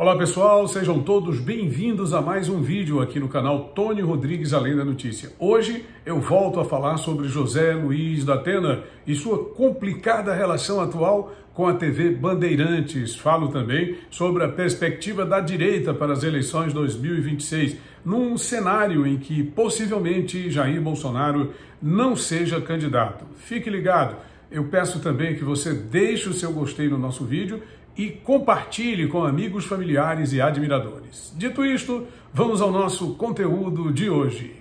Olá pessoal, sejam todos bem-vindos a mais um vídeo aqui no canal Tony Rodrigues Além da Notícia. Hoje eu volto a falar sobre José Luiz da Atena e sua complicada relação atual com a TV Bandeirantes. Falo também sobre a perspectiva da direita para as eleições 2026, num cenário em que possivelmente Jair Bolsonaro não seja candidato. Fique ligado. Eu peço também que você deixe o seu gostei no nosso vídeo e compartilhe com amigos, familiares e admiradores. Dito isto, vamos ao nosso conteúdo de hoje.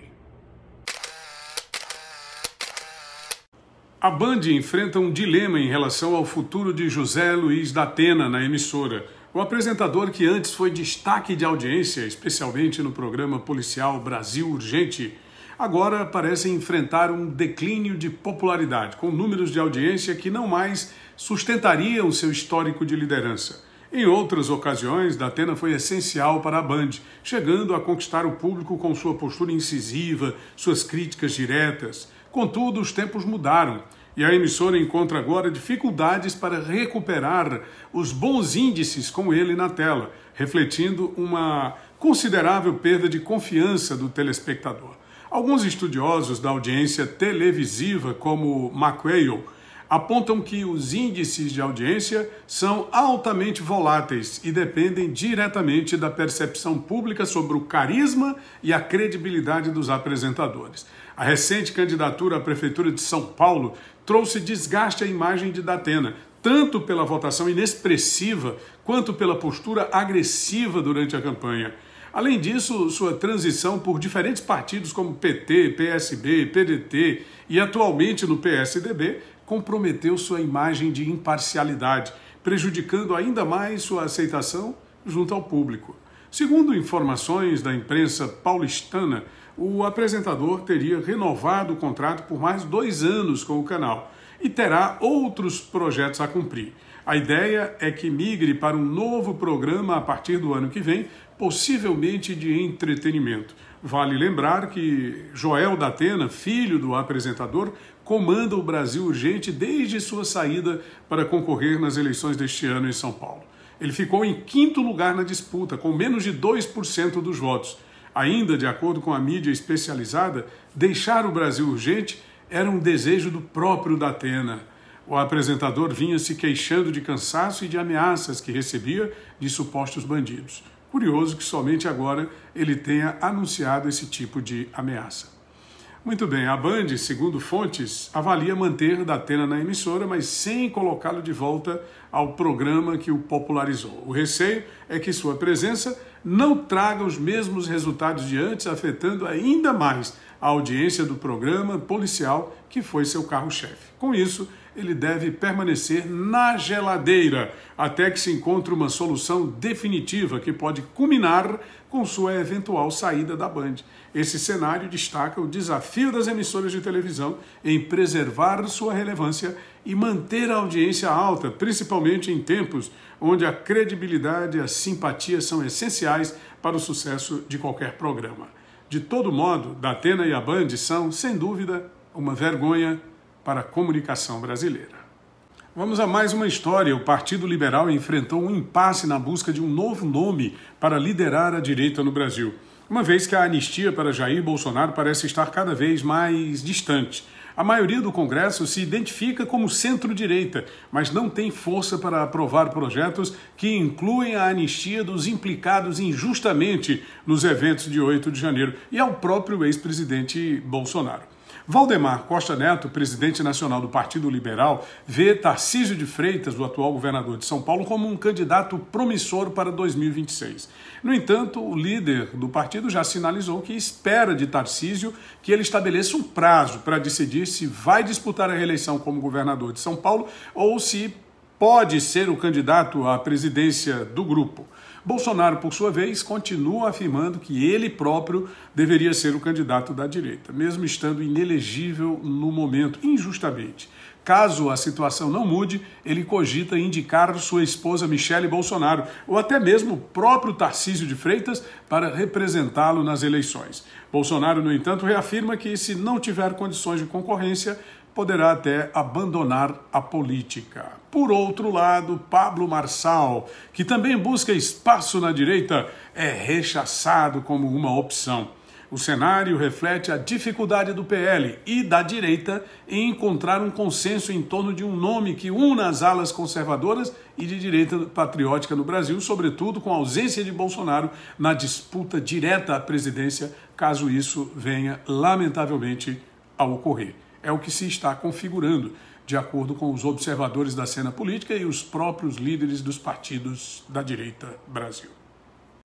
A Band enfrenta um dilema em relação ao futuro de José Luiz da Atena na emissora. O apresentador que antes foi destaque de audiência, especialmente no programa policial Brasil Urgente, agora parecem enfrentar um declínio de popularidade, com números de audiência que não mais sustentariam seu histórico de liderança. Em outras ocasiões, Datena foi essencial para a Band, chegando a conquistar o público com sua postura incisiva, suas críticas diretas. Contudo, os tempos mudaram e a emissora encontra agora dificuldades para recuperar os bons índices com ele na tela, refletindo uma considerável perda de confiança do telespectador. Alguns estudiosos da audiência televisiva, como McQuail, apontam que os índices de audiência são altamente voláteis e dependem diretamente da percepção pública sobre o carisma e a credibilidade dos apresentadores. A recente candidatura à Prefeitura de São Paulo trouxe desgaste à imagem de Datena, tanto pela votação inexpressiva quanto pela postura agressiva durante a campanha. Além disso, sua transição por diferentes partidos como PT, PSB, PDT e atualmente no PSDB comprometeu sua imagem de imparcialidade, prejudicando ainda mais sua aceitação junto ao público. Segundo informações da imprensa paulistana, o apresentador teria renovado o contrato por mais dois anos com o canal e terá outros projetos a cumprir. A ideia é que migre para um novo programa a partir do ano que vem, possivelmente de entretenimento. Vale lembrar que Joel da Atena, filho do apresentador, comanda o Brasil Urgente desde sua saída para concorrer nas eleições deste ano em São Paulo. Ele ficou em quinto lugar na disputa, com menos de 2% dos votos. Ainda de acordo com a mídia especializada, deixar o Brasil Urgente era um desejo do próprio da Atena. O apresentador vinha se queixando de cansaço e de ameaças que recebia de supostos bandidos. Curioso que somente agora ele tenha anunciado esse tipo de ameaça. Muito bem, a Band, segundo fontes, avalia manter Datena na emissora, mas sem colocá-lo de volta ao programa que o popularizou. O receio é que sua presença não traga os mesmos resultados de antes, afetando ainda mais a audiência do programa policial que foi seu carro-chefe. Com isso, ele deve permanecer na geladeira até que se encontre uma solução definitiva que pode culminar com sua eventual saída da Band. Esse cenário destaca o desafio das emissoras de televisão em preservar sua relevância e manter a audiência alta, principalmente em tempos onde a credibilidade e a simpatia são essenciais para o sucesso de qualquer programa. De todo modo, Datena e a Band são, sem dúvida, uma vergonha para a comunicação brasileira. Vamos a mais uma história. O Partido Liberal enfrentou um impasse na busca de um novo nome para liderar a direita no Brasil, uma vez que a anistia para Jair Bolsonaro parece estar cada vez mais distante. A maioria do Congresso se identifica como centro-direita, mas não tem força para aprovar projetos que incluem a anistia dos implicados injustamente nos eventos de 8 de janeiro e ao próprio ex-presidente Bolsonaro. Valdemar Costa Neto, presidente nacional do Partido Liberal, vê Tarcísio de Freitas, o atual governador de São Paulo, como um candidato promissor para 2026. No entanto, o líder do partido já sinalizou que espera de Tarcísio que ele estabeleça um prazo para decidir se vai disputar a reeleição como governador de São Paulo ou se pode ser o candidato à presidência do grupo. Bolsonaro, por sua vez, continua afirmando que ele próprio deveria ser o candidato da direita, mesmo estando inelegível no momento, injustamente. Caso a situação não mude, ele cogita indicar sua esposa Michele Bolsonaro ou até mesmo o próprio Tarcísio de Freitas para representá-lo nas eleições. Bolsonaro, no entanto, reafirma que se não tiver condições de concorrência, poderá até abandonar a política. Por outro lado, Pablo Marçal, que também busca espaço na direita, é rechaçado como uma opção. O cenário reflete a dificuldade do PL e da direita em encontrar um consenso em torno de um nome que una as alas conservadoras e de direita patriótica no Brasil, sobretudo com a ausência de Bolsonaro na disputa direta à presidência, caso isso venha, lamentavelmente, a ocorrer. É o que se está configurando, de acordo com os observadores da cena política e os próprios líderes dos partidos da direita Brasil.